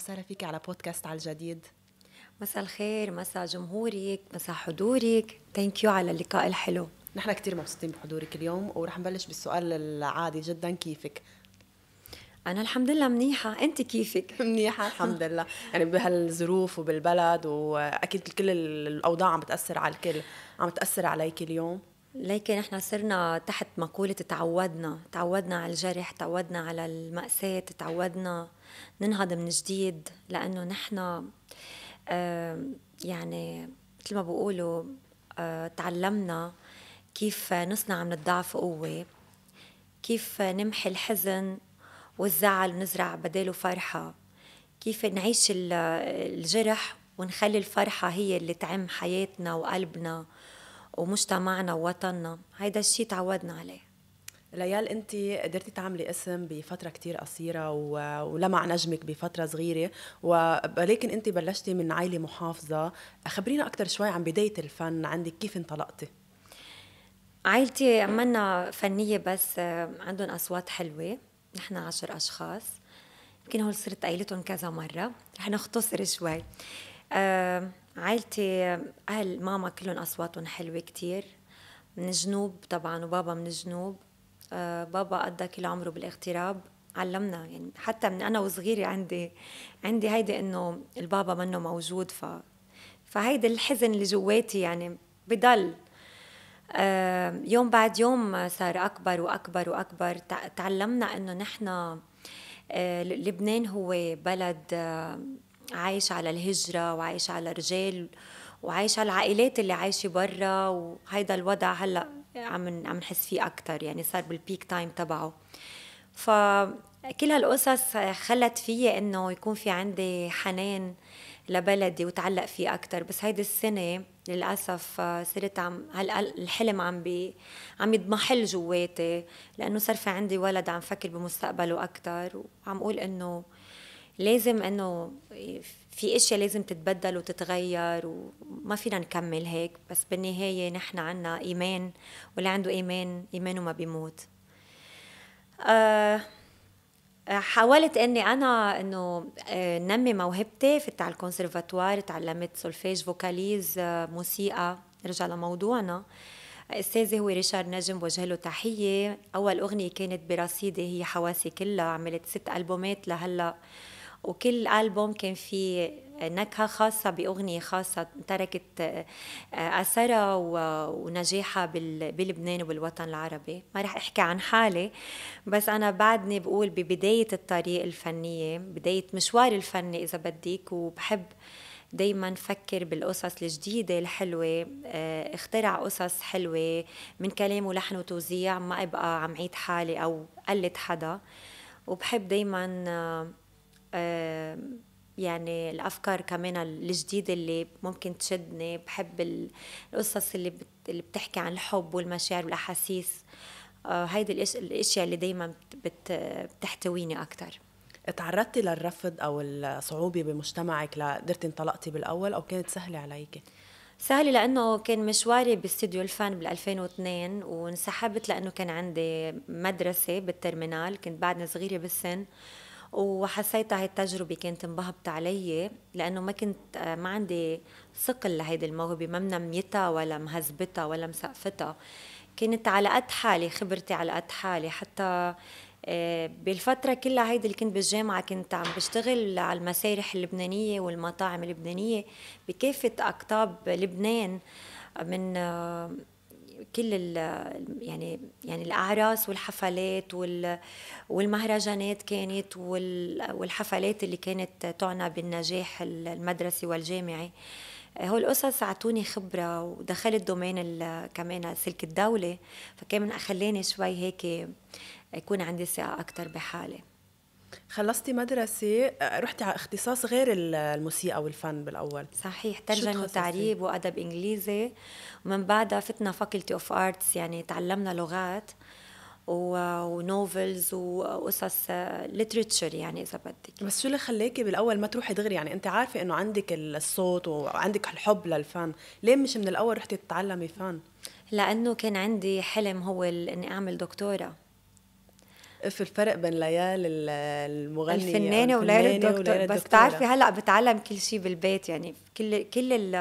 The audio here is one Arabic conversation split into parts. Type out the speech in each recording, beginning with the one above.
وسهلا فيك على بودكاست على الجديد مساء الخير مساء جمهورك مساء حضورك ثانك يو على اللقاء الحلو نحن كثير مبسوطين بحضورك اليوم ورح نبلش بالسؤال العادي جدا كيفك أنا الحمد لله منيحة، أنت كيفك؟ منيحة الحمد لله، يعني بهالظروف وبالبلد وأكيد كل الأوضاع عم بتأثر على الكل، عم تأثر عليك اليوم لكن احنا صرنا تحت مقولة تعودنا تعودنا على الجرح تعودنا على المأساة تعودنا ننهض من جديد لأنه نحن يعني مثل ما بقولوا آه، تعلمنا كيف نصنع من الضعف قوة كيف نمحي الحزن والزعل ونزرع بداله فرحة كيف نعيش الجرح ونخلي الفرحة هي اللي تعم حياتنا وقلبنا ومجتمعنا ووطننا هيدا الشيء تعودنا عليه ليال انت قدرتي تعملي اسم بفتره كتير قصيره ولمع نجمك بفتره صغيره ولكن انت بلشتي من عائله محافظه خبرينا اكثر شوي عن بدايه الفن عندك كيف انطلقتي عائلتي عملنا فنيه بس عندهم اصوات حلوه نحن عشر اشخاص يمكن هول صرت قايلتهم كذا مره رح نختصر شوي آه، عائلتي اهل ماما كلهم اصواتهم حلوه كتير من الجنوب طبعا وبابا من الجنوب آه، بابا قضى كل عمره بالاغتراب علمنا يعني حتى من انا وصغيره عندي عندي هيدي انه البابا منه موجود ف فهيدي الحزن اللي جواتي يعني بضل آه، يوم بعد يوم صار اكبر واكبر واكبر تعلمنا انه نحن آه، لبنان هو بلد عايش على الهجره وعايش على الرجال وعايش على العائلات اللي عايشه برا وهيدا الوضع هلا عم عم نحس فيه اكثر يعني صار بالبيك تايم تبعه فكل هالقصص خلت فيي انه يكون في عندي حنان لبلدي وتعلق فيه اكثر بس هيدي السنه للاسف صرت عم الحلم عم بي عم يضمحل جواتي لانه صار في عندي ولد عم فكر بمستقبله اكثر وعم اقول انه لازم انه في اشياء لازم تتبدل وتتغير وما فينا نكمل هيك بس بالنهايه نحن عنا ايمان واللي عنده ايمان ايمانه ما بيموت أه, آه، حاولت اني انا انه آه، نمي موهبتي في على الكونسرفاتوار تعلمت سولفيج فوكاليز آه، موسيقى رجع لموضوعنا استاذي هو ريشار نجم بوجه له تحيه اول اغنيه كانت برصيدي هي حواسي كلها عملت ست البومات لهلا وكل ألبوم كان فيه نكهة خاصة بأغنية خاصة تركت آه، آه، أثرها ونجاحها بلبنان وبالوطن العربي ما رح أحكي عن حالي بس أنا بعدني بقول ببداية الطريق الفنية بداية مشواري الفني إذا بديك وبحب دايما فكر بالقصص الجديدة الحلوة آه، اخترع قصص حلوة من كلام ولحن وتوزيع ما أبقى عم عيد حالي أو قلد حدا وبحب دايما يعني الافكار كمان الجديده اللي ممكن تشدني بحب القصص اللي اللي بتحكي عن الحب والمشاعر والاحاسيس آه، هيدي الاشياء اللي دايما بتحتويني اكثر تعرضتي للرفض او الصعوبه بمجتمعك لقدرتي انطلقتي بالاول او كانت سهله عليكي سهلة لأنه كان مشواري باستديو الفن بال 2002 وانسحبت لأنه كان عندي مدرسة بالترمينال كنت بعدني صغيرة بالسن آه وحسيتها هاي التجربه كانت مبهبطه علي لانه ما كنت آه، ما عندي ثقل لهيدي الموهبه ما منميتها ولا مهذبتها ولا مسقفتها كانت على قد حالي خبرتي على قد حالي حتى آه، بالفترة كلها هيدي اللي كنت بالجامعة كنت عم بشتغل على المسارح اللبنانية والمطاعم اللبنانية بكافة أقطاب لبنان من آه، كل ال يعني يعني الاعراس والحفلات وال والمهرجانات كانت وال والحفلات اللي كانت تعنى بالنجاح المدرسي والجامعي هو القصص اعطوني خبره ودخلت دومين كمان سلك الدوله فكان خلاني شوي هيك يكون عندي ثقه اكثر بحالي خلصتي مدرسة آه، رحتي على اختصاص غير الموسيقى والفن بالأول صحيح ترجمة وتعريب وأدب إنجليزي ومن بعدها فتنا فاكولتي أوف آرتس يعني تعلمنا لغات ونوفلز وقصص ليتريتشر آه، يعني اذا بدك بس شو اللي خلاكي بالاول ما تروحي دغري يعني انت عارفه انه عندك الصوت وعندك الحب للفن ليه مش من الاول رحتي تتعلمي فن لانه كان عندي حلم هو اني اعمل دكتوره في الفرق بين ليال المغني الفنانه وليال الدكتور بس بتعرفي هلا بتعلم كل شيء بالبيت يعني كل كل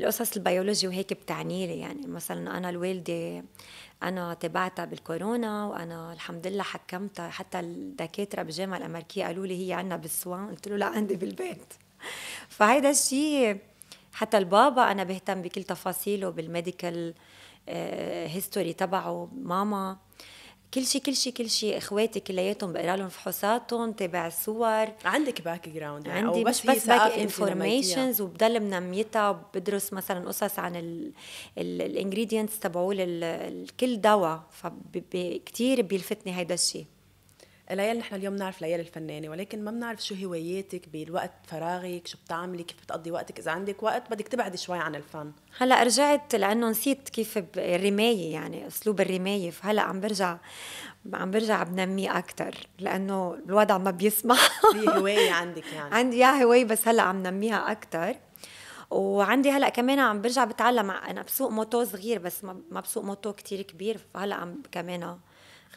القصص البيولوجي وهيك بتعني لي يعني مثلا انا الوالده انا تبعتها بالكورونا وانا الحمد لله حكمتها حتى الدكاتره بالجامعه الامريكيه قالوا لي هي عندنا بالسوان قلت له لا عندي بالبيت فهيدا الشيء حتى البابا انا بهتم بكل تفاصيله بالميديكال هيستوري آه، تبعه ماما كل شيء كل شيء كل شيء اخواتي كلياتهم بقرا لهم فحوصاتهم تابع الصور عندك باك جراوند يعني عندي بس بس باك انفورميشنز وبضل منميتها بدرس مثلا قصص عن الانجريدينتس تبعول كل دواء فكتير بيلفتني هيدا الشيء ليال نحن اليوم بنعرف ليال الفنانه ولكن ما بنعرف شو هواياتك بالوقت فراغك شو بتعملي كيف بتقضي وقتك اذا عندك وقت بدك تبعدي شوي عن الفن هلا رجعت لانه نسيت كيف الرمايه يعني اسلوب الرمايه فهلا عم برجع عم برجع بنميه اكثر لانه الوضع ما بيسمح في هوايه عندك يعني عندي يا هوايه بس هلا عم نميها اكثر وعندي هلا كمان عم برجع بتعلم انا بسوق موتو صغير بس ما بسوق موتو كتير كبير فهلا عم كمان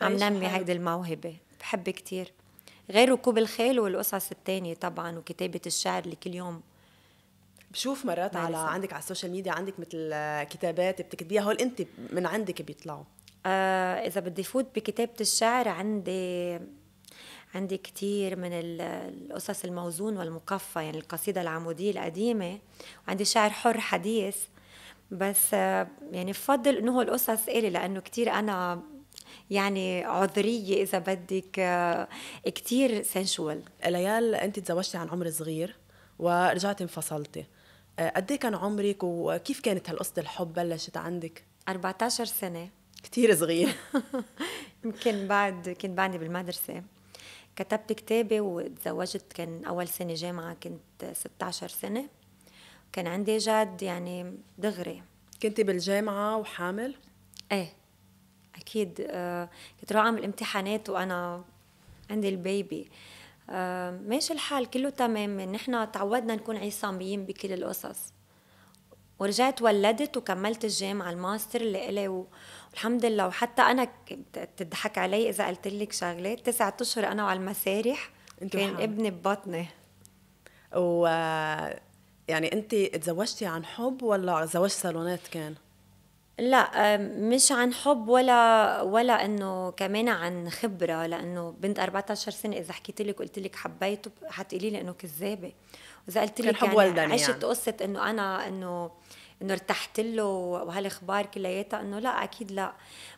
عم نمي هيدي الموهبه بحب كتير غير ركوب الخيل والقصص التانية طبعا وكتابة الشعر اللي كل يوم بشوف مرات على عندك على السوشيال ميديا عندك مثل كتابات بتكتبيها هول انت من عندك بيطلعوا آه اذا بدي فوت بكتابه الشعر عندي عندي كتير من القصص الموزون والمقفى يعني القصيده العموديه القديمه وعندي شعر حر حديث بس آه، يعني بفضل انه هو القصص الي لانه كتير انا يعني عذريه اذا بدك آه، كثير سنشوال ليال انت تزوجتي عن عمر صغير ورجعتي انفصلتي آه، قد إيه كان عمرك وكيف كانت هالقصه الحب بلشت عندك 14 سنه كثير صغير يمكن بعد كنت بعدني بالمدرسه كتبت كتابي وتزوجت كان اول سنه جامعه كنت 16 سنه كان عندي جاد يعني دغري كنت بالجامعه وحامل ايه اكيد آه، كنت روح اعمل امتحانات وانا عندي البيبي آه، ماشي الحال كله تمام نحن تعودنا نكون عصاميين بكل القصص ورجعت ولدت وكملت الجامعة الماستر اللي إلي والحمد لله وحتى أنا تضحك علي إذا قلت لك شغلة تسعة أشهر أنا وعلى المسارح كان ابني ببطني و يعني أنت تزوجتي عن حب ولا زواج صالونات كان؟ لا مش عن حب ولا ولا انه كمان عن خبره لانه بنت 14 سنه اذا حكيت لك وقلت لك حبيته حتقولي لي انه كذابه واذا قلت لك يعني, يعني عشت يعني. قصه انه انا انه انه ارتحت له وهالاخبار كلياتها انه لا اكيد لا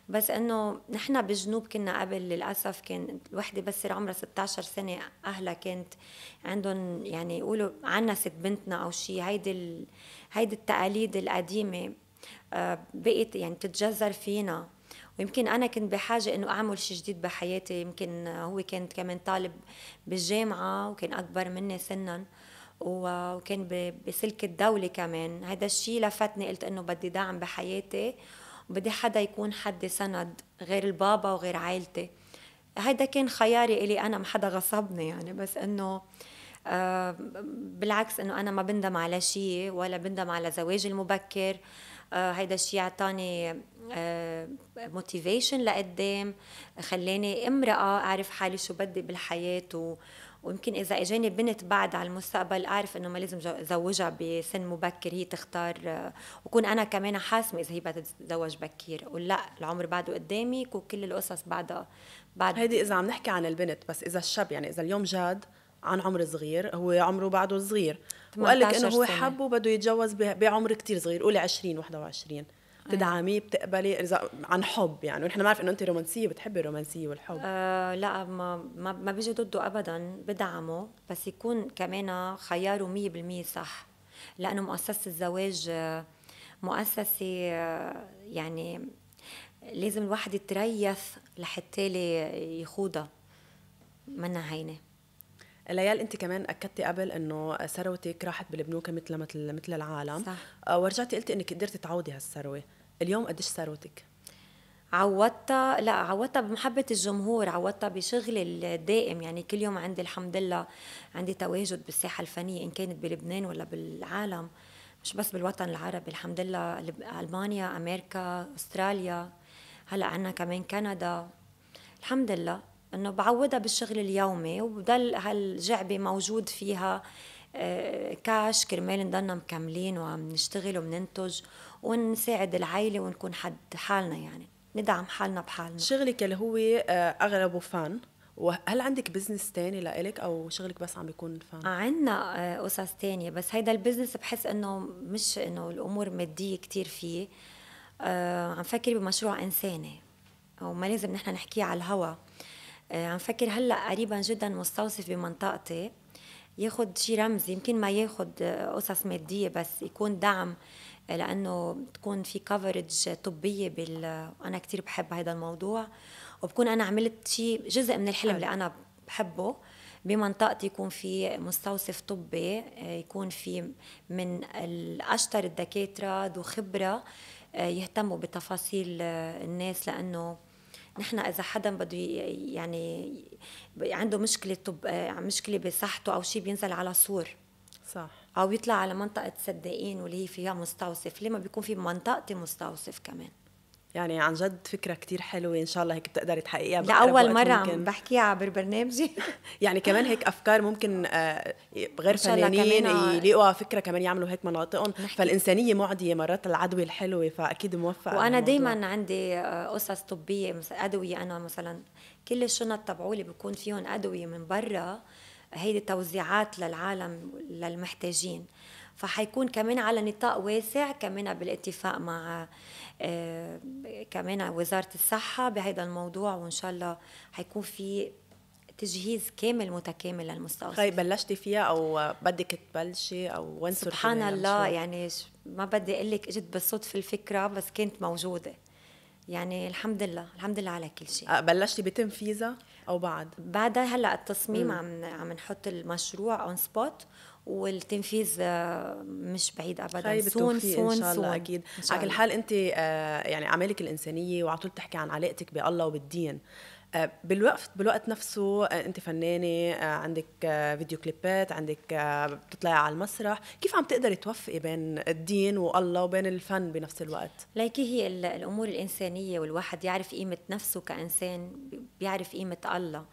بس انه نحن بالجنوب كنا قبل للاسف كان الوحده بس صار عمرها 16 سنه اهلها كانت عندهم يعني يقولوا عنست بنتنا او شيء هيدي هيدي التقاليد القديمه آه، بقيت يعني بتتجذر فينا ويمكن انا كنت بحاجه انه اعمل شيء جديد بحياتي يمكن هو كان كمان طالب بالجامعه وكان اكبر مني سنا وكان بسلك الدولة كمان هذا الشيء لفتني قلت انه بدي دعم بحياتي وبدي حدا يكون حدي سند غير البابا وغير عائلتي هذا كان خياري إلي أنا ما حدا غصبني يعني بس إنه آه، بالعكس إنه أنا ما بندم على شيء ولا بندم على زواجي المبكر آه، هيدا الشيء عطاني موتيفيشن آه، لقدام خلاني امرأة أعرف حالي شو بدي بالحياة و... ويمكن إذا إجاني بنت بعد على المستقبل أعرف إنه ما لازم زوجها بسن مبكر هي تختار آه، وكون أنا كمان حاسمة إذا هي بدها تتزوج بكير ولا العمر بعده قدامك وكل القصص بعدها بعد هيدي إذا عم نحكي عن البنت بس إذا الشاب يعني إذا اليوم جاد عن عمر صغير هو عمره بعده صغير وقال لك انه هو حب وبده يتجوز بعمر كتير صغير قولي 20 21 آه. بتدعميه بتقبلي اذا عن حب يعني ونحن بنعرف انه انت رومانسيه بتحبي الرومانسيه والحب آه لا ما ما, ما بيجي ضده ابدا بدعمه بس يكون كمان خياره 100% صح لانه مؤسسه الزواج آه، مؤسسه آه، يعني لازم الواحد يتريث لحتى يخوضها منا هينه ليال انت كمان اكدتي قبل انه ثروتك راحت بالبنوك مثل مثل مثل العالم صح. آه، ورجعتي قلتي انك قدرتي تعوضي هالثروه اليوم قديش ثروتك عودتها لا عودتها بمحبة الجمهور عودتها بشغلي الدائم يعني كل يوم عندي الحمد لله عندي تواجد بالساحة الفنية إن كانت بلبنان ولا بالعالم مش بس بالوطن العربي الحمد لله ألمانيا أمريكا أستراليا هلا عنا كمان كندا الحمد لله انه بعوضها بالشغل اليومي وبضل هالجعبه موجود فيها آه، كاش كرمال نضلنا مكملين وعم نشتغل وبننتج ونساعد العائله ونكون حد حالنا يعني ندعم حالنا بحالنا شغلك اللي هو آه، اغلبه فان وهل عندك بزنس تاني لإلك او شغلك بس عم بيكون فان؟ عندنا قصص آه، تانية بس هيدا البزنس بحس انه مش انه الامور ماديه كتير فيه عم فكر بمشروع انساني وما لازم نحن نحكيه على الهوا آه، عم فكر هلا قريبا جدا مستوصف بمنطقتي ياخذ شيء رمزي يمكن ما ياخذ آه، قصص ماديه بس يكون دعم آه، لانه تكون في كفرج طبيه بال انا كثير بحب هذا الموضوع وبكون انا عملت شيء جزء من الحلم اللي انا بحبه بمنطقتي يكون في مستوصف طبي يكون في من اشطر الدكاتره ذو خبره يهتموا بتفاصيل الناس لانه نحن اذا حدا بده يعني عنده مشكله طب مشكله بصحته او شيء بينزل على سور صح او يطلع على منطقه صدقين واللي هي فيها مستوصف ليه ما بيكون في منطقتي مستوصف كمان يعني عن جد فكره كتير حلوه ان شاء الله هيك بتقدري تحققيها لاول مره عم بحكيها عبر برنامجي يعني كمان هيك افكار ممكن آه، غير فنانين آه، يلاقوا فكره كمان يعملوا هيك مناطقهم فالانسانيه معديه مرات العدوى الحلوه فاكيد موفقه وانا دائما عندي آه، قصص طبيه مثل ادويه انا مثلا كل الشنط تبعولي بكون فيهم ادويه من برا هيدي توزيعات للعالم للمحتاجين فحيكون كمان على نطاق واسع كمان بالاتفاق مع آه، كمان وزاره الصحه بهذا الموضوع وان شاء الله حيكون في تجهيز كامل متكامل للمستوصف خي طيب، بلشتي فيها او بدك تبلشي او وين سبحان الله يعني ما بدي اقول لك اجت بالصدفه الفكره بس كانت موجوده يعني الحمد لله الحمد لله على كل شيء أه، بلشتي بتنفيذها او بعد بعدها هلا التصميم مم. عم عم نحط المشروع اون سبوت والتنفيذ آه، مش بعيد ابدا سون سون ان شاء الله سون. اكيد على كل حال انت آه، يعني اعمالك الانسانيه وعلى طول بتحكي عن علاقتك بالله وبالدين آه، بالوقت بالوقت نفسه آه، انت فنانه آه، عندك فيديو كليبات عندك بتطلعي على المسرح كيف عم تقدري توفقي بين الدين والله وبين الفن بنفس الوقت ليكي هي الامور الانسانيه والواحد يعرف قيمه نفسه كانسان بيعرف قيمه الله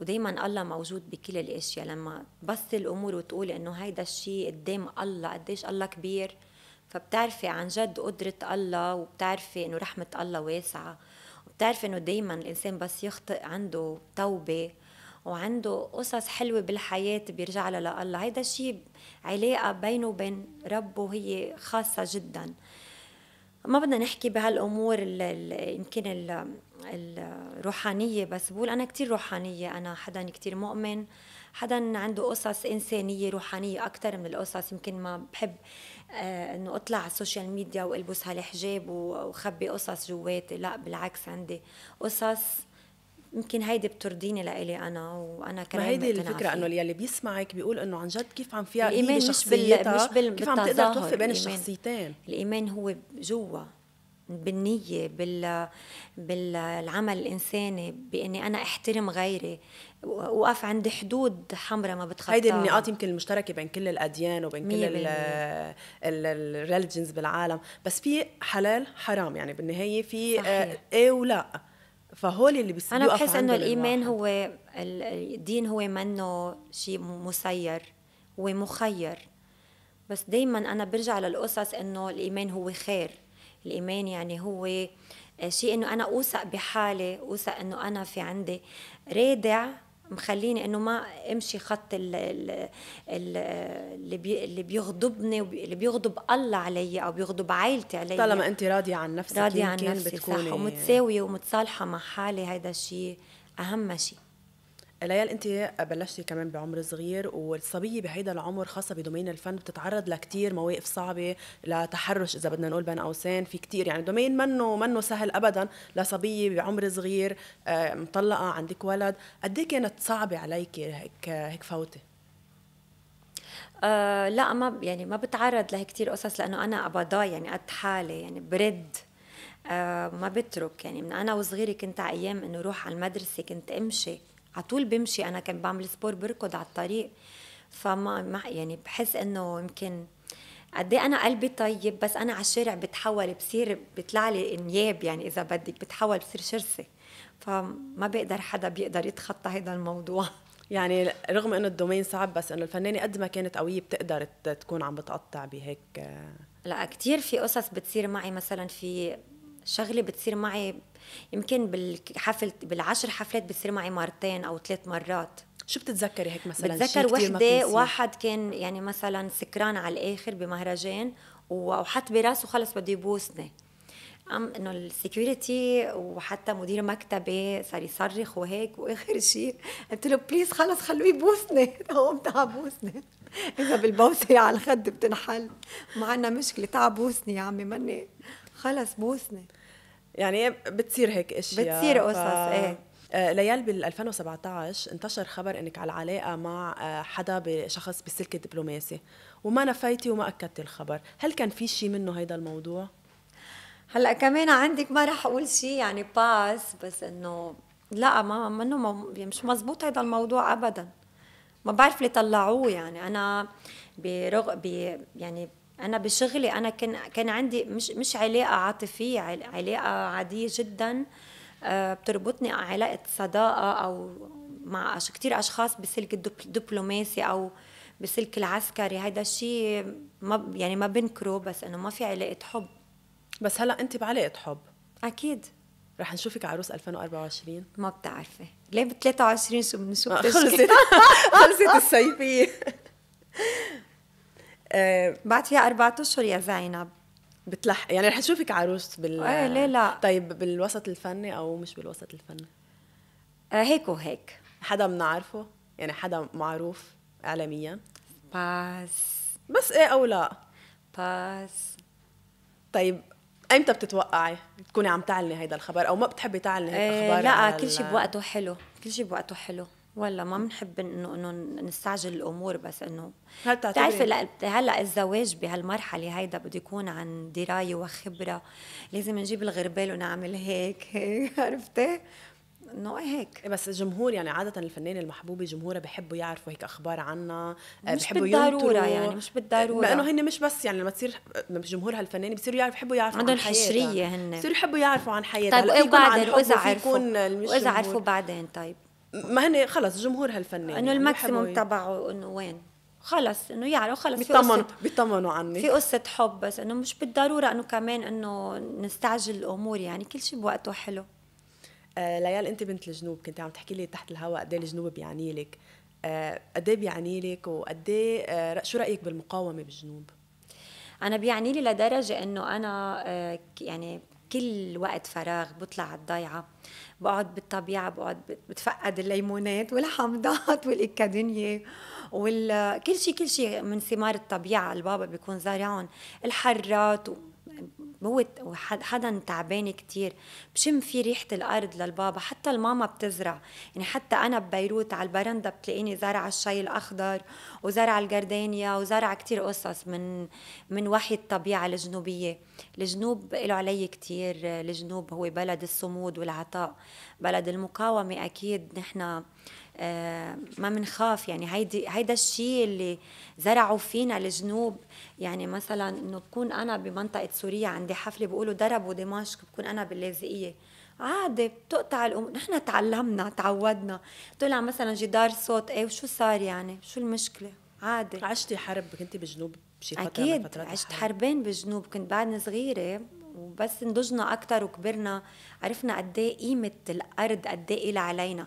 ودايما الله موجود بكل الاشياء لما بس الامور وتقولي انه هيدا الشيء قدام الله قديش الله كبير فبتعرفي عن جد قدرة الله وبتعرفي انه رحمة الله واسعة بتعرف انه دايما الانسان بس يخطئ عنده توبه وعنده قصص حلوه بالحياه بيرجع لها لله هيدا الشيء علاقه بينه وبين ربه هي خاصه جدا ما بدنا نحكي بهالامور يمكن الروحانيه بس بقول انا كثير روحانيه انا حدا كثير مؤمن حدا عنده قصص انسانيه روحانيه اكثر من القصص يمكن ما بحب آه، انه اطلع على السوشيال ميديا والبس هالحجاب وخبي قصص جواتي لا بالعكس عندي قصص يمكن هيدي بترضيني لإلي انا وانا كمان ما هيدي الفكره انه يلي بيسمعك بيقول انه عن جد كيف عم فيها الايمان مش بال مش بال كيف عم تقدر توفي بين الشخصيتين الايمان هو جوا بالنية بال بالعمل الإنساني بإني أنا أحترم غيري وأقف عند حدود حمراء ما بتخطاها هيدي النقاط يمكن المشتركة بين كل الأديان وبين كل الريليجنز بالعالم بس في حلال حرام يعني بالنهاية في آه، صحيح. إيه ولا فهول اللي بيصيروا أنا بحس إنه الإيمان هو الدين هو منه شيء مسير هو مخير بس دايما أنا برجع للقصص إنه الإيمان هو خير الإيمان يعني هو آه، شيء إنه أنا أوثق بحالي أوثق إنه أنا في عندي رادع مخليني انه ما امشي خط اللي, اللي بيغضبني اللي بيغضب الله علي او بيغضب عائلتي علي طالما انت راضيه عن نفسك راضيه عن نفسي بتكوني صح ومتساويه ومتصالحه مع حالي هذا الشيء اهم شيء ليال انت بلشتي كمان بعمر صغير والصبيه بهيدا العمر خاصه بدومين الفن بتتعرض لكتير مواقف صعبه لتحرش اذا بدنا نقول بين قوسين في كتير يعني دومين منه منه سهل ابدا لصبيه بعمر صغير آه، مطلقه عندك ولد قد إيه كانت صعبه عليك هيك هيك فوته أه لا ما يعني ما بتعرض لهي كثير قصص لانه انا ابدا يعني قد حالي يعني برد أه ما بترك يعني من انا وصغيره كنت على ايام انه روح على المدرسه كنت امشي على طول بمشي انا كنت بعمل سبور بركض على الطريق فما ما يعني بحس انه يمكن قد إيه انا قلبي طيب بس انا على الشارع بتحول بصير بيطلع لي انياب يعني اذا بدك بتحول بصير شرسه فما بقدر حدا بيقدر يتخطى هذا الموضوع يعني رغم انه الدومين صعب بس انه الفنانه قد ما كانت قويه بتقدر تكون عم بتقطع بهيك آه. لا كثير في قصص بتصير معي مثلا في شغله بتصير معي يمكن بالحفل بالعشر حفلات بتصير معي مرتين او ثلاث مرات شو بتتذكري هيك مثلا بتذكر وحده واحد كان يعني مثلا سكران على الاخر بمهرجان وحط براسه خلص بده يبوسني ام انه السكيورتي وحتى مدير مكتبي صار يصرخ وهيك واخر شيء قلت له بليز خلص خلوه يبوسني هو بوسني اذا بالبوسه على الخد بتنحل ما عندنا مشكله تعبوسني يا عمي مني خلص بوسني يعني إيه، بتصير هيك اشياء بتصير قصص ف... ايه آه، ليال بال 2017 انتشر خبر انك على علاقه مع آه، حدا بشخص بالسلك الدبلوماسي وما نفيتي وما اكدتي الخبر، هل كان في شيء منه هيدا الموضوع؟ هلا كمان عندك ما راح اقول شيء يعني باس بس انه لا ما منه يعني مش مزبوط هيدا الموضوع ابدا ما بعرف ليه طلعوه يعني انا برغ ب يعني انا بشغلي انا كان كان عندي مش مش علاقه عاطفيه علاقه عاديه جدا آه، بتربطني علاقه صداقه او مع كثير اشخاص بسلك الدبلوماسي او بسلك العسكري هذا الشيء ما يعني ما بنكره بس انه ما في علاقه حب بس هلا انت بعلاقه حب اكيد رح نشوفك عروس 2024 ما بتعرفي ليه ب 23 شو بنشوف آه، خلصت خلصت الصيفيه آه، بعد فيها أربعة أشهر يا زينب بتلحق يعني رح نشوفك عروس بال ايه ليه لا طيب بالوسط الفني او مش بالوسط الفني آه هيك وهيك حدا بنعرفه يعني حدا معروف اعلاميا بس بس ايه او لا بس طيب امتى بتتوقعي تكوني عم تعلني هيدا الخبر او ما بتحبي تعلني هيدا إيه، الخبر؟ ايه لا كل شيء بوقته حلو كل شيء بوقته حلو ولا ما بنحب انه انه نستعجل الامور بس انه هل بتعرفي هلا هلا الزواج بهالمرحله هيدا بده يكون عن درايه وخبره لازم نجيب الغربال ونعمل هيك, هيك عرفتي؟ انه هيك بس الجمهور يعني عاده الفنان المحبوبه جمهوره بحبوا يعرفوا هيك اخبار عنا آه، مش بالضروره يعني مش بالضروره لانه هن مش بس يعني لما تصير جمهور هالفنان بيصيروا يعرفوا بحبوا يعرفوا عن عندهم حشريه هن بيصيروا يحبوا يعرفوا عن حياتها طيب واذا عرفوا واذا عرفوا بعدين طيب ما هن خلص جمهور هالفنان انه يعني الماكسيموم تبعه انه وين خلص انه يعرفوا خلص بيطمنوا بيطمنوا عني في قصه حب بس انه مش بالضروره انه كمان انه نستعجل الامور يعني كل شيء بوقته حلو آه ليال انت بنت الجنوب كنت عم تحكي لي تحت الهواء قد إيه الجنوب بيعني لك آه، قد ايه بيعني لك وقد ايه آه، شو رايك بالمقاومه بالجنوب؟ انا بيعني لي لدرجه انه انا آه، يعني كل وقت فراغ بطلع على الضيعه بقعد بالطبيعه بقعد بتفقد الليمونات والحمضات والاكاديميه وكل شيء كل شيء من ثمار الطبيعه البابا بيكون زارعهم الحرات بموت حدا تعبان كتير بشم في ريحة الأرض للبابا حتى الماما بتزرع يعني حتى أنا ببيروت على البرندة بتلاقيني زرع الشاي الأخضر وزرع الجردانيا وزرع كتير قصص من من وحي الطبيعة الجنوبية الجنوب له علي كتير الجنوب هو بلد الصمود والعطاء بلد المقاومة أكيد نحن آه، ما بنخاف يعني هيدي هيدا الشيء اللي زرعوا فينا الجنوب يعني مثلا انه بكون انا بمنطقه سوريا عندي حفله بيقولوا ضربوا دمشق بكون انا باللاذقيه عادي بتقطع الامور نحن تعلمنا تعودنا طلع مثلا جدار صوت ايه وشو صار يعني شو المشكله عادي عشتي حرب كنت بالجنوب بشي فتره اكيد فترة عشت حربين بالجنوب كنت بعدني صغيره وبس نضجنا اكثر وكبرنا عرفنا قد ايه قيمه الارض قد ايه علينا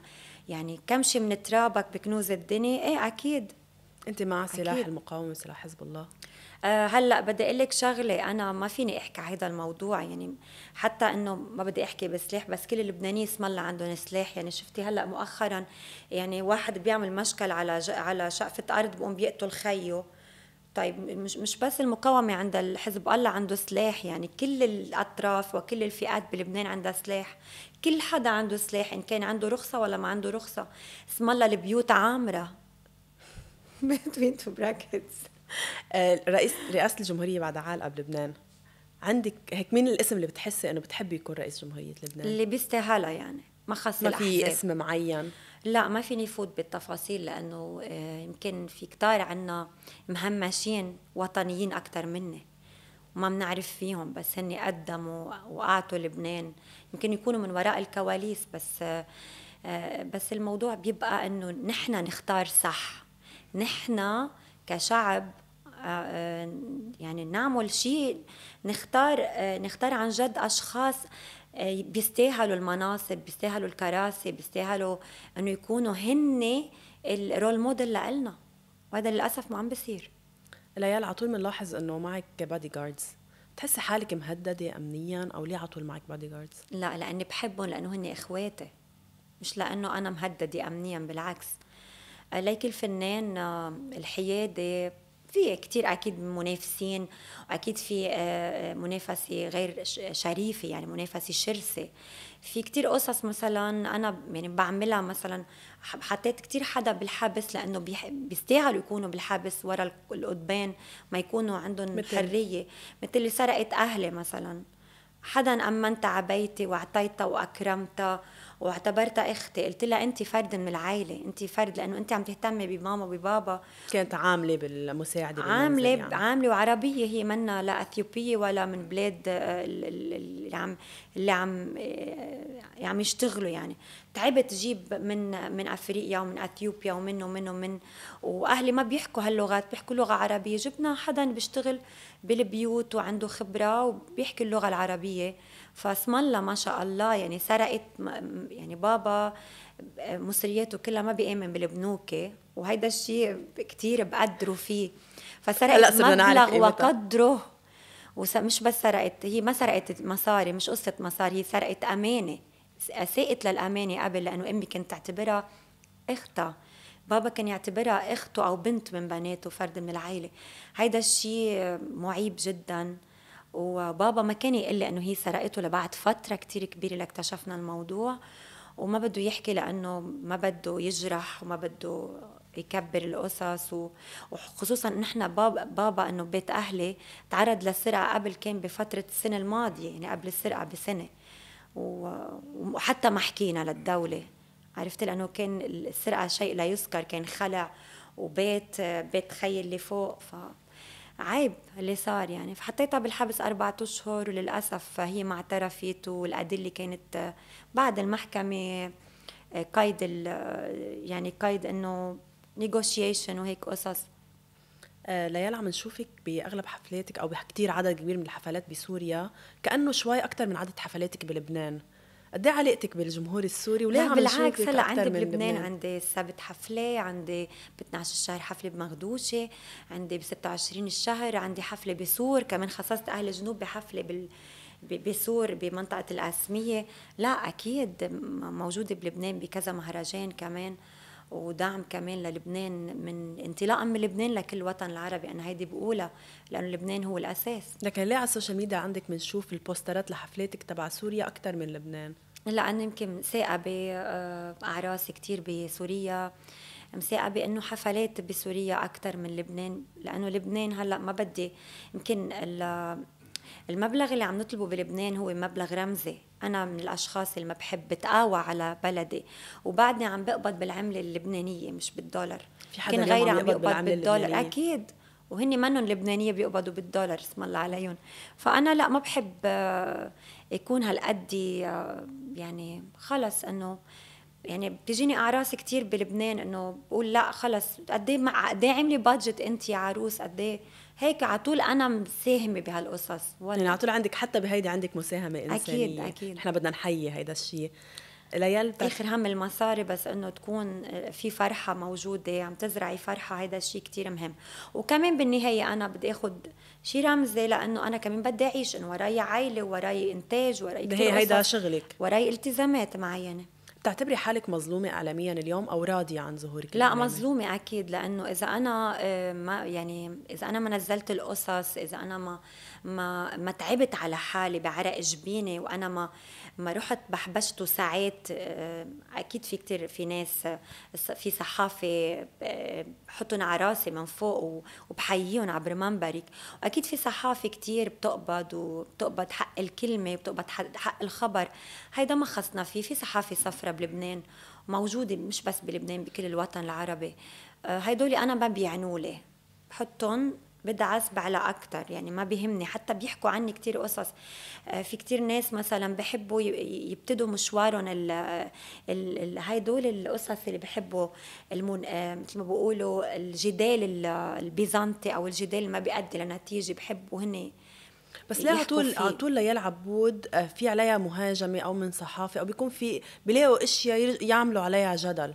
يعني كم شيء من ترابك بكنوز الدنيا ايه اكيد انت مع سلاح أكيد. المقاومه سلاح حزب الله أه هلا بدي اقول لك شغله انا ما فيني احكي هذا الموضوع يعني حتى انه ما بدي احكي بسلاح بس كل اللبنانيين اسم الله عندهم سلاح يعني شفتي هلا مؤخرا يعني واحد بيعمل مشكل على على شقفه ارض بقوم بيقتل خيه طيب مش مش بس المقاومة عند الحزب الله عنده سلاح يعني كل الأطراف وكل الفئات بلبنان عندها سلاح كل حدا عنده سلاح إن كان عنده رخصة ولا ما عنده رخصة اسم الله البيوت عامرة تو براكتس آه، رئيس رئاسة الجمهورية بعد عالقة بلبنان عندك هيك مين الاسم اللي بتحسي انه بتحبي يكون رئيس جمهورية لبنان؟ اللي بيستاهلها يعني ما خص ما في اسم معين لا ما فيني فوت بالتفاصيل لانه آه، يمكن في كتار عنا مهمشين وطنيين اكثر مني وما بنعرف فيهم بس هن قدموا واعطوا لبنان يمكن يكونوا من وراء الكواليس بس آه، آه، بس الموضوع بيبقى انه نحن نختار صح نحن كشعب يعني نعمل شيء نختار نختار عن جد اشخاص بيستاهلوا المناصب بيستاهلوا الكراسي بيستاهلوا انه يكونوا هن الرول موديل لنا وهذا للاسف ما عم بيصير ليال على طول بنلاحظ انه معك بادي جاردز بتحسي حالك مهدده امنيا او ليه على طول معك بادي جاردز لا لاني بحبهم لانه هن اخواتي مش لانه انا مهدده امنيا بالعكس آه، ليك الفنان آه، الحياده في كتير اكيد منافسين واكيد في آه، آه، منافسه غير شريفه يعني منافسه شرسه في كتير قصص مثلا انا يعني بعملها مثلا حطيت كتير حدا بالحبس لانه بيستاهلوا يكونوا بالحبس ورا القضبان ما يكونوا عندهم مثل. حريه مثل اللي سرقت اهلي مثلا حدا امنتها على بيتي واعطيتها واكرمتها واعتبرتها اختي قلت لها انت فرد من العائله انت فرد لانه انت عم تهتمي بماما وببابا كانت عامله بالمساعده عامله يعني. عامله وعربيه هي منا لا اثيوبيه ولا من بلاد آه، اللي عم اللي عم آه، يعني عم يشتغلوا يعني تعبت جيب من من افريقيا ومن اثيوبيا ومن ومن ومن واهلي ما بيحكوا هاللغات بيحكوا لغه عربيه جبنا حدا بيشتغل بالبيوت وعنده خبره وبيحكي اللغه العربيه فاسم الله ما شاء الله يعني سرقت يعني بابا آه، مصرياته كلها ما بيامن بالبنوك وهيدا الشيء كثير بقدره فيه فسرقت مبلغ وقدره ومش بس سرقت هي ما سرقت مصاري مش قصه مصاري هي سرقت امانه اساءت للامانه قبل لانه امي كانت تعتبرها اختها بابا كان يعتبرها اخته او بنت من بناته فرد من العائله هيدا الشيء معيب جدا وبابا ما كان يقول لي انه هي سرقته لبعد فتره كتير كبيره لاكتشفنا الموضوع وما بده يحكي لانه ما بده يجرح وما بده يكبر القصص وخصوصا نحن بابا بابا انه بيت اهلي تعرض لسرقه قبل كان بفتره السنه الماضيه يعني قبل السرقه بسنه وحتى ما حكينا للدوله عرفت لانه كان السرقه شيء لا يذكر كان خلع وبيت بيت خي اللي فوق ف عيب اللي صار يعني فحطيتها بالحبس أربعة أشهر وللأسف هي ما اعترفت والأدلة كانت بعد المحكمة قيد يعني قيد إنه نيغوشيشن وهيك قصص آه، ليال عم نشوفك باغلب حفلاتك او بكثير عدد كبير من الحفلات بسوريا كانه شوي اكثر من عدد حفلاتك بلبنان قد ايه علاقتك بالجمهور السوري وليه عم بالعكس هلا عندي بلبنان عندي السبت حفله عندي ب 12 الشهر حفله بمغدوشه عندي ب 26 الشهر عندي حفله بسور كمان خصصت اهل الجنوب بحفله بال بسور بمنطقه القاسميه لا اكيد موجوده بلبنان بكذا مهرجان كمان ودعم كمان للبنان من انطلاقا من لبنان لكل الوطن العربي انا هيدي بقولها لانه لبنان هو الاساس لكن ليه على السوشيال ميديا عندك بنشوف البوسترات لحفلاتك تبع سوريا اكثر من لبنان؟ لا انا يمكن آه، مساقه أعراس كثير بسوريا مساقبة انه حفلات بسوريا اكثر من لبنان لانه لبنان هلا ما بدي يمكن المبلغ اللي عم نطلبه بلبنان هو مبلغ رمزي انا من الاشخاص اللي ما بحب بتقاوى على بلدي وبعدني عم بقبض بالعمله اللبنانيه مش بالدولار في حدا كان غيري عم بيقبض بالدولار اكيد وهن منهم لبنانية بيقبضوا بالدولار اسم الله عليهم فأنا لا ما بحب آه، يكون هالقد آه، يعني خلص أنه يعني بتجيني اعراس كثير بلبنان انه بقول لا خلص قد ايه قد ايه عامله بادجت انت يا عروس قد ايه هيك على طول انا مساهمه بهالقصص ولا يعني على طول عندك حتى بهيدي عندك مساهمه انسانيه اكيد اكيد نحن بدنا نحيي هيدا الشيء ليال اخر هم المصاري بس انه تكون آه، في فرحه موجوده عم تزرعي فرحه هيدا الشيء كتير مهم وكمان بالنهايه انا بدي اخذ شيء رمزي لانه انا كمان بدي اعيش انه وراي عائله وراي انتاج وراي هي هيدا شغلك وراي التزامات معينه بتعتبري حالك مظلومه اعلاميا اليوم او راضيه عن ظهورك لا مظلومه اكيد لانه اذا انا آه، ما يعني اذا انا ما نزلت القصص اذا انا ما ما ما تعبت على حالي بعرق جبيني وانا ما ما رحت بحبشته ساعات آه، اكيد في كتير في ناس آه، في صحافه بحطهم آه، على راسي من فوق وبحييهم عبر منبرك واكيد في صحافه كتير بتقبض وبتقبض حق الكلمه وبتقبض حق الخبر هيدا ما خصنا فيه في صحافه صفرة بلبنان موجوده مش بس بلبنان بكل الوطن العربي هيدول انا ما بيعنولي بحطهم بدعس بعلى اكثر يعني ما بيهمني حتى بيحكوا عني كثير قصص آه، في كثير ناس مثلا بحبوا يبتدوا مشوارهم ال ال دول القصص اللي بحبوا المون آه، مثل ما بيقولوا الجدال البيزنطي او الجدال اللي ما بيؤدي لنتيجه بحبوا هن بس ليه على طول على طول ليلعب بود آه، في عليها مهاجمه او من صحافه او بيكون في بيلاقوا اشياء يعملوا عليها جدل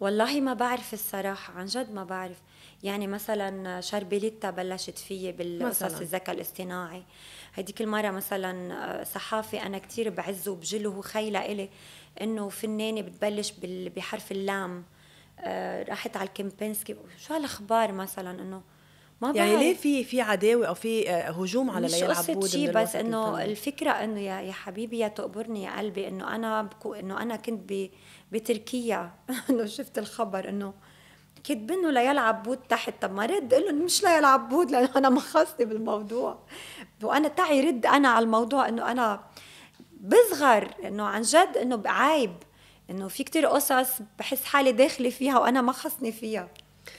والله ما بعرف الصراحة عن جد ما بعرف يعني مثلا شربيليتا بلشت فيي بالقصص الذكاء الاصطناعي هديك المره مثلا آه، صحافي انا كثير بعزه وبجله وخيله إلي انه فنانه بتبلش بحرف اللام آه، راحت على الكمبنسكي شو هالاخبار مثلا انه ما يعني بعرف يعني ليه في في عداوه او في آه، هجوم على ليلى عبود شيء بس انه الفكره انه يا يا حبيبي يا تقبرني يا قلبي انه انا انه انا كنت بتركيا انه شفت الخبر انه كاتبينه ليلعب بود تحت طب ما رد قول لهم مش ليلعب بود لانه انا ما خصني بالموضوع وانا تعي رد انا على الموضوع انه انا بصغر انه عن جد انه عيب انه في كتير قصص بحس حالي داخله فيها وانا ما خصني فيها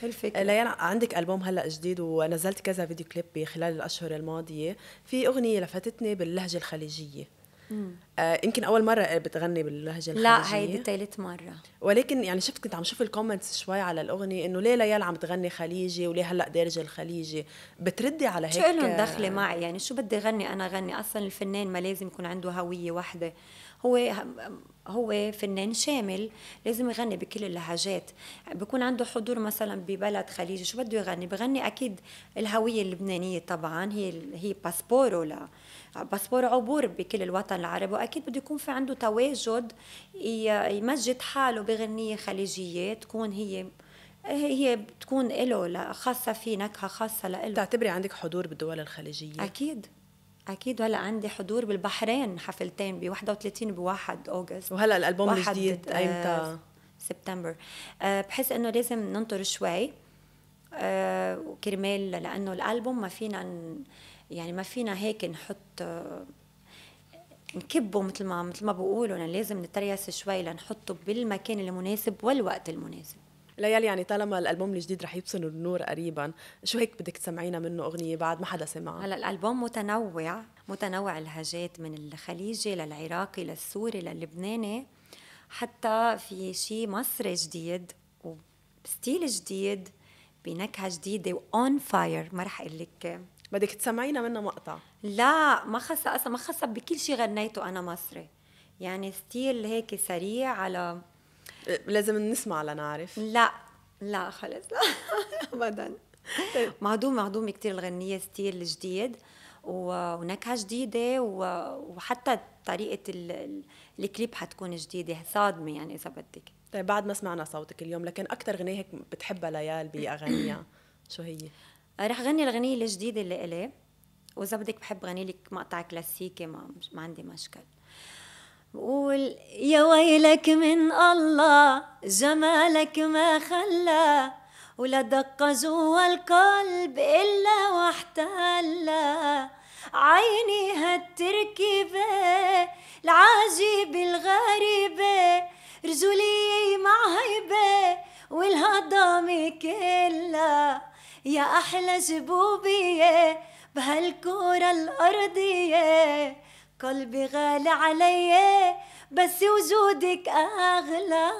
الفكرة ليان عندك البوم هلا جديد ونزلت كذا فيديو كليب خلال الاشهر الماضيه في اغنيه لفتتني باللهجه الخليجيه آه يمكن اول مره بتغني باللهجه الخليجيه لا هيدي ثالث مره ولكن يعني شفت كنت عم شوف الكومنتس شوي على الاغنيه انه ليه ليال عم تغني خليجي وليه هلا دارجه الخليجي بتردي على هيك شو لهم آه، دخله معي يعني شو بدي غني انا غني اصلا الفنان ما لازم يكون عنده هويه واحده هو هو فنان شامل لازم يغني بكل اللهجات بكون عنده حضور مثلا ببلد خليجي شو بده يغني بغني اكيد الهويه اللبنانيه طبعا هي هي باسبوره باسبور عبور بكل الوطن العربي واكيد بده يكون في عنده تواجد يمجد حاله بغنيه خليجيه تكون هي هي بتكون له خاصة في نكهة خاصة له تعتبري عندك حضور بالدول الخليجية؟ أكيد أكيد هلا عندي حضور بالبحرين حفلتين ب 31 ب 1 أوغست وهلا الألبوم الجديد آه، أيمتى؟ سبتمبر آه، بحس إنه لازم ننطر شوي آه، كرمال لأنه الألبوم ما فينا ن... يعني ما فينا هيك نحط نكبه مثل ما مثل ما بقولوا يعني لازم نتريس شوي لنحطه بالمكان المناسب والوقت المناسب ليالي يعني طالما الالبوم الجديد رح يبصن النور قريبا شو هيك بدك تسمعينا منه اغنيه بعد ما حدا سمعها هلا الالبوم متنوع متنوع اللهجات من الخليجي للعراقي للسوري للبناني حتى في شيء مصري جديد وستيل جديد بنكهه جديده واون فاير ما رح اقول لك بدك تسمعينا منها مقطع لا ما خصها اصلا ما خصها بكل شيء غنيته انا مصري يعني ستيل هيك سريع على إيه، لازم نسمع لنعرف لا لا خلص لا ابدا طيب. مهضوم مهضوم كثير الغنية ستيل جديد ونكهة جديدة وحتى طريقة الكليب حتكون جديدة صادمة يعني إذا بدك طيب بعد ما سمعنا صوتك اليوم لكن أكثر غنية هيك بتحبها ليال بأغانيها شو هي؟ رح غني الغنية الجديدة اللي إلي وإذا بدك بحب غني لك مقطع كلاسيكي ما, ما عندي مشكل بقول يا ويلك من الله جمالك ما خلى ولا دق جوا القلب إلا واحتلى عيني هالتركيبة العجيبة الغريبة رجولي مع هيبة والهضم كلها يا أحلى جبوبية بهالكورة الأرضية قلبي غالي علي بس وجودك أغلى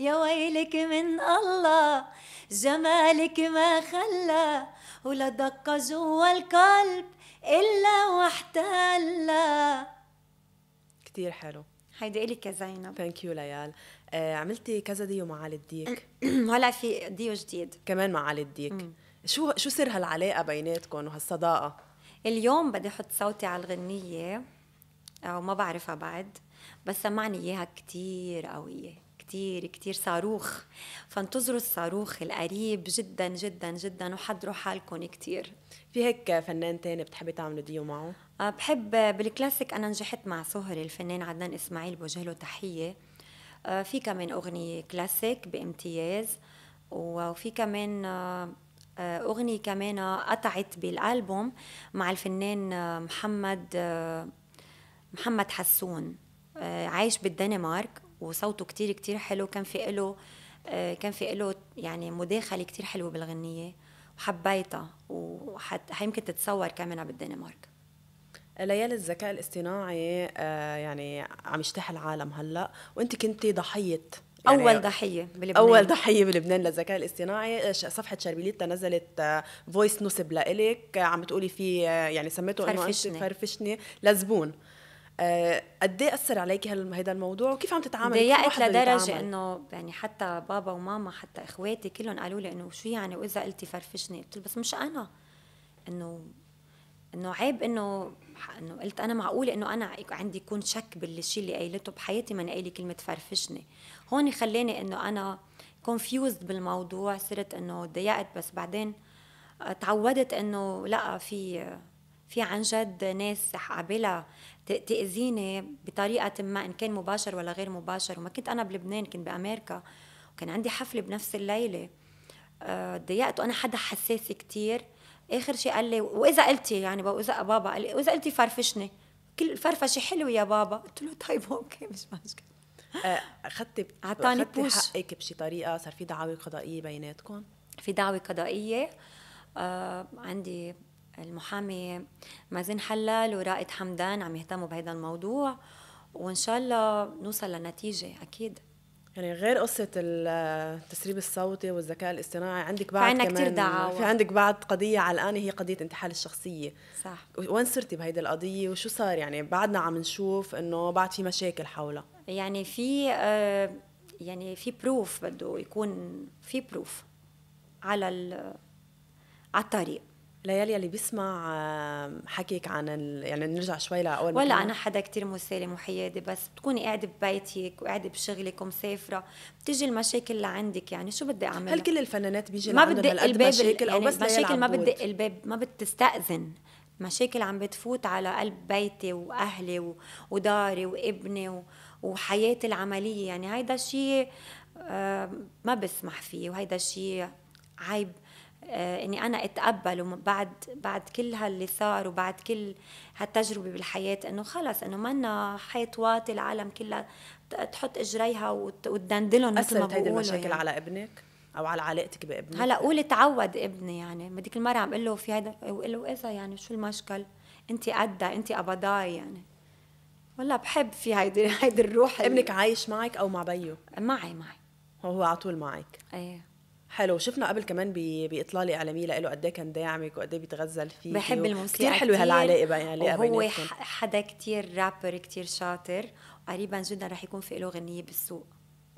يا ويلك من الله جمالك ما خلى ولا دق جوا القلب إلا واحتلى كتير حلو هيدي إلك يا زينب ثانك يو ليال آه عملتي كذا ديو مع علي الديك هلا في ديو جديد كمان مع علي الديك شو شو سر هالعلاقه بيناتكم وهالصداقه اليوم بدي احط صوتي على الغنيه او ما بعرفها بعد بس سمعني اياها كثير قويه كتير كتير صاروخ فانتظروا الصاروخ القريب جدا جدا جدا وحضروا حالكم كتير في هيك فنان تاني بتحبي تعملي ديو معه؟ آه، بحب بالكلاسيك انا نجحت مع سهر الفنان عدنان اسماعيل بوجه له تحيه آه، في كمان أغنية كلاسيك بامتياز وفي كمان آه، آه، أغنية كمان قطعت بالألبوم مع الفنان محمد محمد حسون عايش بالدنمارك وصوته كتير كتير حلو كان في له كان في له يعني مداخله كتير حلوه بالغنيه وحبيتها يمكن تتصور كمان بالدنمارك ليالي الذكاء الاصطناعي آه يعني عم يشتح العالم هلا وانت كنتي ضحيه يعني اول ضحيه بلبنان اول ضحيه بلبنان للذكاء الاصطناعي صفحه شربيليتا نزلت فويس آه، نصب لإلك عم بتقولي في آه، يعني سميته انه انت فرفشني لزبون آه، قد ايه اثر عليكي هيدا الموضوع وكيف عم تتعاملي ضيقت لدرجه انه يعني حتى بابا وماما حتى اخواتي كلهم قالوا لي انه شو يعني واذا قلتي فرفشني قلت بس مش انا انه انه عيب انه انه قلت انا معقوله انه انا عندي يكون شك بالشيء اللي قايلته بحياتي ما قايله كلمه فرفشني هون خلاني انه انا كونفيوزد بالموضوع صرت انه ضيقت بس بعدين تعودت انه لا في في عن جد ناس عبالها تاذيني بطريقه ما ان كان مباشر ولا غير مباشر وما كنت انا بلبنان كنت بامريكا وكان عندي حفله بنفس الليله آه، ضيقت وانا حدا حساس كتير اخر شيء قال لي واذا قلتي يعني واذا بابا قال لي واذا قلتي فرفشني كل الفرفشه حلوه يا بابا قلت له طيب اوكي مش مشكله آه، اخذتي اعطاني بوش حقك بشي طريقه صار في دعاوي قضائيه بيناتكم في دعوه قضائيه آه عندي المحامي مازن حلال ورائد حمدان عم يهتموا بهذا الموضوع وان شاء الله نوصل لنتيجه اكيد يعني غير قصة التسريب الصوتي والذكاء الاصطناعي عندك بعد في كتير في عندك بعد قضية على هي قضية انتحال الشخصية صح وين صرتي بهيدي القضية وشو صار يعني بعدنا عم نشوف انه بعد في مشاكل حولها يعني في آه يعني في بروف بده يكون في بروف على على الطريق ليالي اللي بيسمع حكيك عن ال... يعني نرجع شوي لاول ولا انا حدا كتير مسالم وحيادي بس بتكوني قاعده ببيتك وقاعده بشغلك ومسافره بتيجي المشاكل اللي عندك يعني شو بدي اعمل هل كل الفنانات بيجي ما بدق الباب مشاكل يعني او بس مشاكل ما بدق الباب ما بتستاذن مشاكل عم بتفوت على قلب بيتي واهلي و... وداري وابني و... وحياتي العمليه يعني هيدا الشيء ما بسمح فيه وهيدا الشيء عيب آه، اني انا اتقبل بعد بعد كل هاللي صار وبعد كل هالتجربه بالحياه انه خلص انه منا حيط واطي العالم كلها تحط اجريها وتدندلهم مثل ما بيقولوا المشاكل يعني. على ابنك او على علاقتك بابنك هلا قول تعود ابني يعني بديك المره عم اقول له في هذا واقول له اذا يعني شو المشكل انت قدها انت قبضاي يعني والله بحب في هيدي هيدي الروح ابنك عايش معك او مع بيو معي معي هو على طول معك ايه حلو شفنا قبل كمان باطلاله اعلاميه له قد ايه كان داعمك وقد ايه بيتغزل فيك بحب الموسيقى كثير حلوه هالعلاقه بقى يعني هو حدا كثير رابر كثير شاطر قريبا جدا رح يكون في له غنيه بالسوق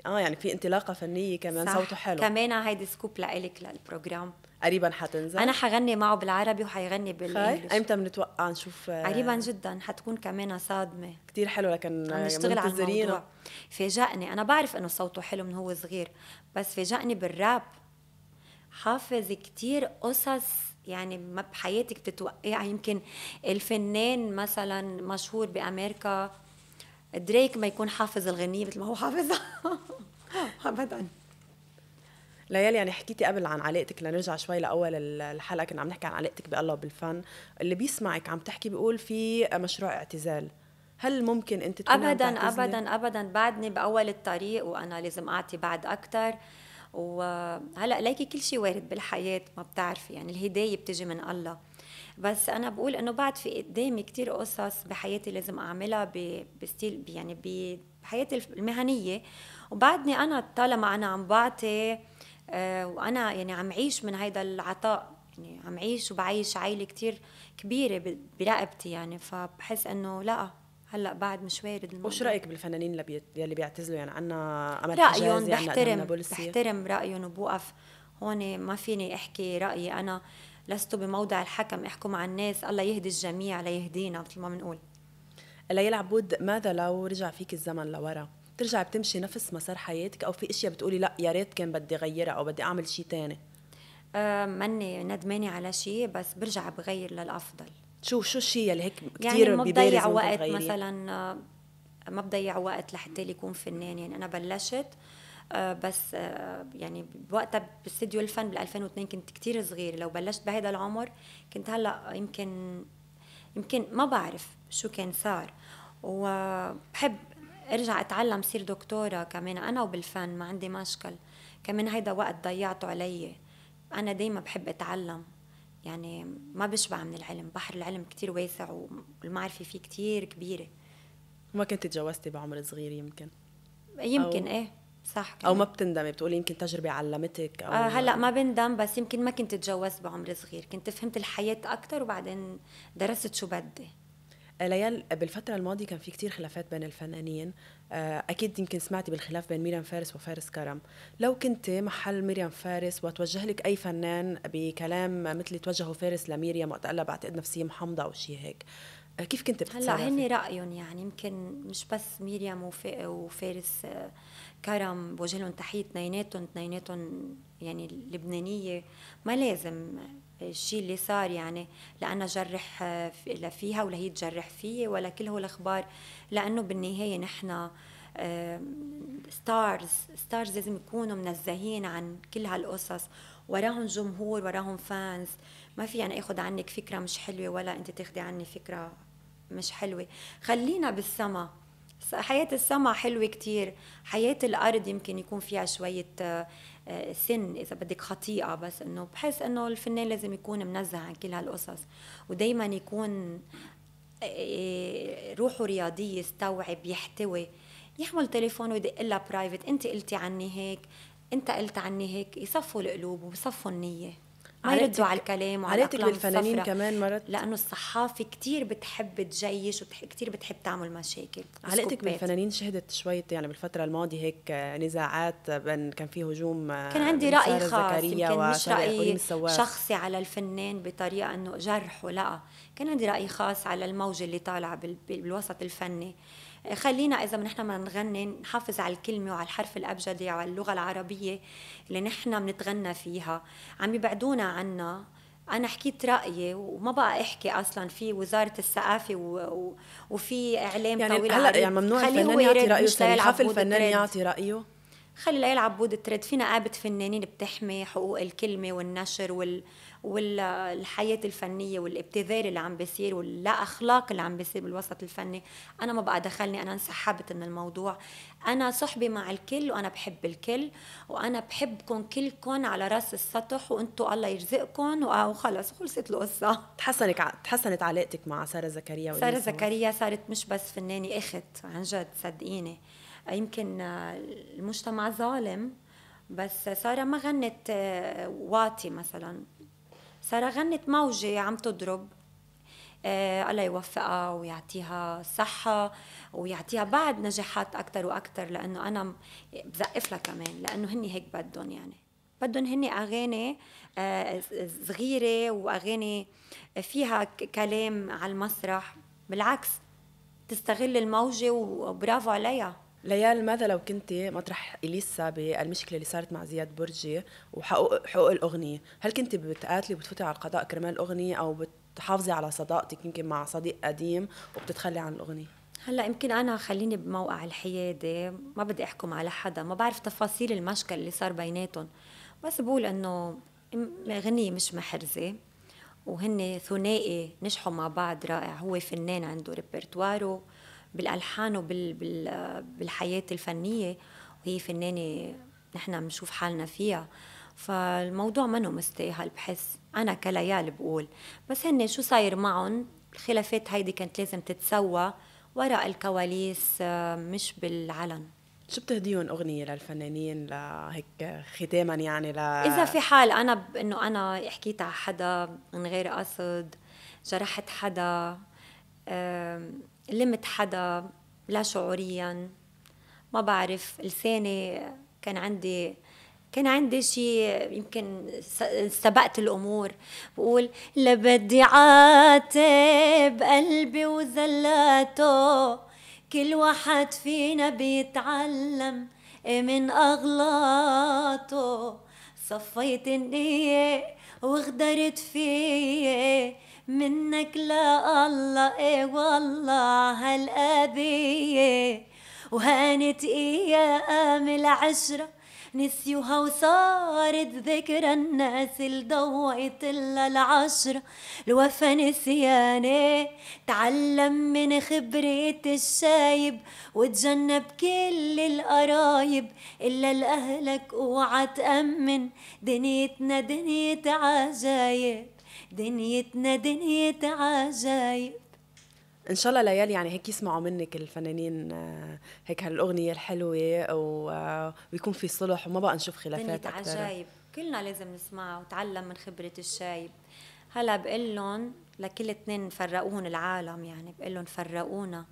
اه يعني في انطلاقه فنيه كمان صح. صوته حلو كمان هيدي سكوب لإلك للبروجرام قريبا حتنزل انا حغني معه بالعربي وحيغني بالانجلش ايمتى بنتوقع نشوف آه، قريبا جدا حتكون كمان صادمه كثير حلو لكن آه، نشتغل على الموضوع فاجئني انا بعرف انه صوته حلو من هو صغير بس فاجئني بالراب حافظ كتير قصص يعني ما بحياتك بتتوقع يعني يمكن الفنان مثلا مشهور بامريكا دريك ما يكون حافظ الغنية مثل ما هو حافظها ابدا ليالي يعني حكيتي قبل عن علاقتك لنرجع شوي لاول الحلقه كنا عم نحكي عن علاقتك بالله وبالفن اللي بيسمعك عم تحكي بيقول في مشروع اعتزال هل ممكن انت تكوني ابدا ابدا ابدا بعدني باول الطريق وانا لازم اعطي بعد اكثر وهلا ليكي كل شيء وارد بالحياه ما بتعرفي يعني الهدايه بتجي من الله بس انا بقول انه بعد في قدامي كتير قصص بحياتي لازم اعملها بستيل يعني بحياتي المهنيه وبعدني انا طالما انا عم بعطي آه، وانا يعني عم عيش من هيدا العطاء يعني عم عيش وبعيش عائله كتير كبيره برقبتي يعني فبحس انه لا هلا بعد مشوار الموضوع وش رايك بالفنانين اللي بي... اللي بيعتزلوا يعني عنا امل رايهم بحترم بحترم رايهم وبوقف هون ما فيني احكي رايي انا لست بموضع الحكم احكوا مع الناس الله يهدي الجميع لا يهدينا مثل ما بنقول ليلى عبود ماذا لو رجع فيك الزمن لورا ترجع بتمشي نفس مسار حياتك او في اشياء بتقولي لا يا ريت كان بدي غيرها او بدي اعمل شيء ثاني أه ماني ندمانة على شيء بس برجع بغير للأفضل شو شو الشيء اللي هيك كثير يعني ما بضيع وقت مثلا آه، ما بضيع وقت لحتى يكون فنان يعني انا بلشت آه، بس آه، يعني بوقتها باستديو الفن بال 2002 كنت كتير صغيره لو بلشت بهذا العمر كنت هلا يمكن يمكن ما بعرف شو كان صار وبحب ارجع اتعلم صير دكتوره كمان انا وبالفن ما عندي مشكل كمان هيدا وقت ضيعته علي انا دايما بحب اتعلم يعني ما بشبع من العلم بحر العلم كتير واسع والمعرفة فيه كتير كبيرة ما كنت تجوزتي بعمر صغير يمكن يمكن أو... ايه صح كمان. او ما بتندمي بتقولي يمكن تجربه علمتك او آه هلا ما بندم بس يمكن ما كنت تجوزت بعمر صغير كنت فهمت الحياه اكثر وبعدين درست شو بدي آه، ليال بالفترة الماضية كان في كتير خلافات بين الفنانين آه، اكيد يمكن سمعتي بالخلاف بين مريم فارس وفارس كرم لو كنت محل مريم فارس وتوجه لك اي فنان بكلام مثل اللي توجهه فارس لميريام وقت قال بعتقد نفسيه محمضه او شيء هيك آه، كيف كنت بتتصرفي؟ هلا هن رايهم يعني يمكن مش بس مريم وفارس آه، كرم بوجه لهم تحيه اثنيناتهم اثنيناتهم يعني لبنانيه ما لازم الشيء اللي صار يعني لأنا جرح آه، فيها ولا هي تجرح فيي ولا كل هو الأخبار لأنه بالنهاية نحن ستارز ستارز لازم يكونوا منزهين عن كل هالقصص وراهم جمهور وراهم فانز ما في أنا يعني أخذ عنك فكرة مش حلوة ولا أنت تاخدي عني فكرة مش حلوة خلينا بالسما حياة السما حلوة كتير حياة الأرض يمكن يكون فيها شوية آه، سن إذا بدك خطيئة بس إنه بحس إنه الفنان لازم يكون منزه عن كل هالقصص ودايما يكون آه، آه، روحه رياضية يستوعب يحتوي يحمل تليفون ويدق لها برايفت انت قلتي عني هيك انت قلت عني هيك يصفوا القلوب ويصفوا النيه ما يردوا على الكلام وعلى علاقتك بالفنانين كمان مرات لانه الصحافه كثير بتحب تجيش وكثير بتحب تعمل مشاكل علاقتك بالفنانين شهدت شوية يعني بالفترة الماضية هيك آه، نزاعات آه، بين كان في هجوم آه، كان عندي رأي خاص يمكن مش رأي شخصي على الفنان بطريقة انه جرحه لا كان عندي رأي خاص على الموجة اللي طالعة بالوسط الفني خلينا اذا نحن ما نغني نحافظ على الكلمه وعلى الحرف الابجدي وعلى اللغه العربيه اللي نحن بنتغنى فيها عم يبعدونا عنا انا حكيت رايي وما بقى احكي اصلا في وزاره الثقافه و... و... وفي اعلام يعني طويل هلا يعني ممنوع الفنان يعطي رايه سليحه الفنان يعطي رايه خلي لا يلعب بود التريد نقابه فنانين بتحمي حقوق الكلمة والنشر وال... والحياه الفنيه والابتذال اللي عم بيصير واللا اخلاق اللي عم بيصير بالوسط الفني انا ما بقى دخلني انا انسحبت من الموضوع انا صحبي مع الكل وانا بحب الكل وانا بحبكم كلكم على راس السطح وانتم الله يرزقكم آه، وخلص خلصت القصه تحسنت تحسنت علاقتك مع ساره زكريا ساره زكريا صارت مش بس فنانه اخت عن جد صدقيني يمكن المجتمع ظالم بس سارة ما غنت آه، واطي مثلا ساره غنت موجه عم تضرب آه الله يوفقها ويعطيها الصحة ويعطيها بعد نجاحات أكثر وأكثر لأنه أنا بزقف لها كمان لأنه هني هيك بدهم يعني بدهم هني أغاني آه صغيرة وأغاني فيها كلام على المسرح بالعكس تستغل الموجة وبرافو عليها ليال ماذا لو كنت مطرح اليسا بالمشكله اللي صارت مع زياد برجي وحقوق حقوق الاغنيه، هل كنت بتقاتلي وبتفوتي على القضاء كرمال الاغنيه او بتحافظي على صداقتك يمكن مع صديق قديم وبتتخلي عن الاغنيه؟ هلا يمكن انا خليني بموقع الحياده ما بدي احكم على حدا ما بعرف تفاصيل المشكل اللي صار بيناتهم بس بقول انه غني مش محرزة وهن ثنائي نجحوا مع بعض رائع هو فنان عنده ريبرتواره بالالحان وبالحياه الفنيه وهي فنانه نحن بنشوف حالنا فيها فالموضوع منه مستاهل بحس انا كليال بقول بس هن شو صاير معهم الخلافات هيدي كانت لازم تتسوى وراء الكواليس مش بالعلن شو بتهديهم اغنيه للفنانين لهيك ختاما يعني ل اذا في حال انا ب... انه انا حكيت على حدا من غير قصد جرحت حدا أم... لمت حدا لا شعوريا ما بعرف لساني كان عندي كان عندي شيء يمكن سبقت الامور بقول لا بدي عاتب قلبي وزلاته كل واحد فينا بيتعلم من اغلاطه صفيت النية وغدرت فيه منك لا الله ايه والله هالابية وهانت ايام العشرة نسيوها وصارت ذكرى الناس اللي إلا العشرة الوفا نسيانة تعلم من خبرة الشايب وتجنب كل القرايب إلا لأهلك اوعى تأمن دنيتنا دنية عجايب دنيتنا دنيا عجايب ان شاء الله ليال يعني هيك يسمعوا منك الفنانين آه، هيك هالاغنيه الحلوه آه، ويكون في صلح وما بقى نشوف خلافات اكثر عجايب كلنا لازم نسمعها وتعلم من خبره الشايب هلا بقول لهم لكل اثنين فرقوهم العالم يعني بقول لهم فرقونا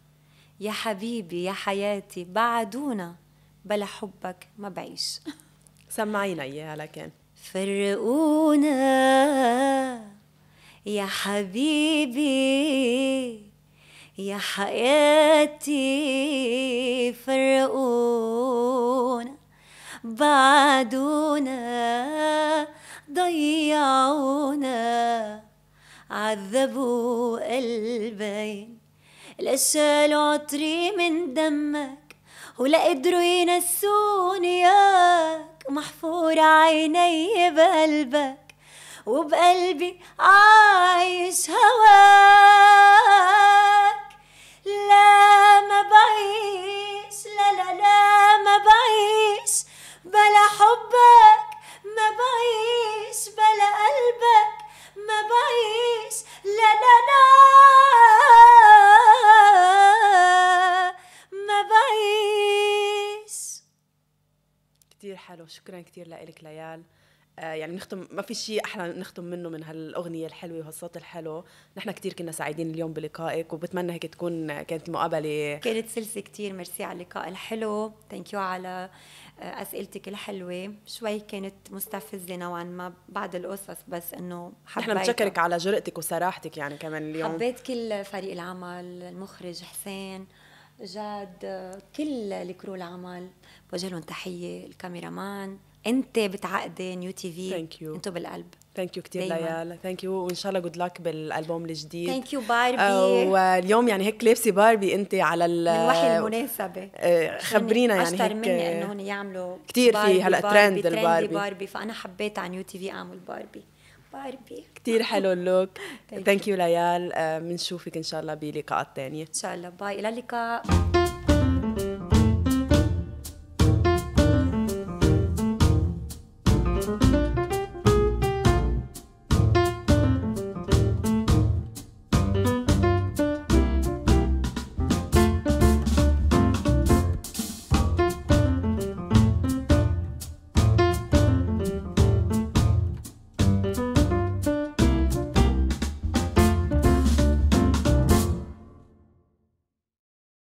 يا حبيبي يا حياتي بعدونا بلا حبك ما بعيش سمعينا اياها لكن فرقونا يا حبيبي يا حياتي فرقونا بعدونا ضيعونا عذبوا قلبين لشالوا عطري من دمك ولا قدروا ينسوني ياك محفور عيني بقلبك وبقلبي عايش هواك لا ما بعيش لا لا لا ما بعيش بلا حبك ما بعيش بلا قلبك ما بعيش لا لا لا ما بعيش كتير حلو شكرا كتير لك ليال آه، يعني بنختم ما في شيء احلى نختم منه من هالاغنيه الحلوه وهالصوت الحلو نحن كثير كنا سعيدين اليوم بلقائك وبتمنى هيك تكون كانت مقابله كانت سلسه كثير ميرسي على اللقاء الحلو ثانك يو على آه، اسئلتك الحلوه شوي كانت مستفزه نوعا ما بعد القصص بس انه حبيت نحن بنشكرك على جرأتك وصراحتك يعني كمان اليوم حبيت كل فريق العمل المخرج حسين جاد آه، كل الكرو العمل بوجه لهم تحيه الكاميرامان انت بتعقدي نيو تي في انتوا بالقلب ثانك يو كثير ليال ثانك يو وان شاء الله جود لك بالالبوم الجديد ثانك يو باربي واليوم يعني هيك لابسه باربي انت على ال الوحي المناسبه آه، خبرينا يعني اشطر مني انه هن يعملوا كثير في هلا ترند الباربي باربي فانا حبيت على نيو تي في اعمل باربي باربي كثير حلو اللوك ثانك يو ليال بنشوفك آه، ان شاء الله بلقاءات ثانيه ان شاء الله باي الى اللقاء